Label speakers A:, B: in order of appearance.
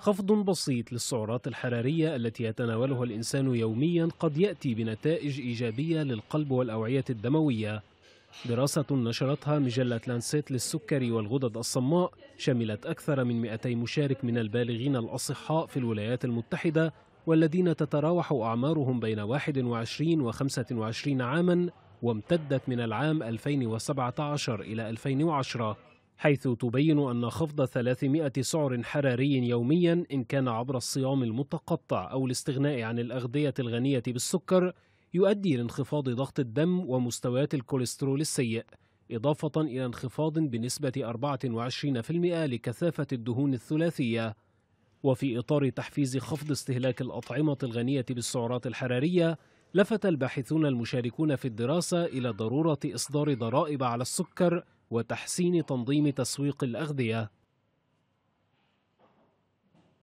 A: خفض بسيط للسعرات الحرارية التي يتناولها الإنسان يوميا قد يأتي بنتائج إيجابية للقلب والأوعية الدموية دراسة نشرتها مجلة لانسيت للسكري والغدد الصماء شملت أكثر من 200 مشارك من البالغين الأصحاء في الولايات المتحدة والذين تتراوح أعمارهم بين 21 و 25 عاما وامتدت من العام 2017 إلى 2010 حيث تبين أن خفض 300 سعر حراري يوميا إن كان عبر الصيام المتقطع أو الاستغناء عن الأغذية الغنية بالسكر يؤدي لانخفاض ضغط الدم ومستويات الكوليسترول السيء إضافة إلى انخفاض بنسبة 24% لكثافة الدهون الثلاثية وفي إطار تحفيز خفض استهلاك الأطعمة الغنية بالسعرات الحرارية لفت الباحثون المشاركون في الدراسة إلى ضرورة إصدار ضرائب على السكر وتحسين تنظيم تسويق الأغذية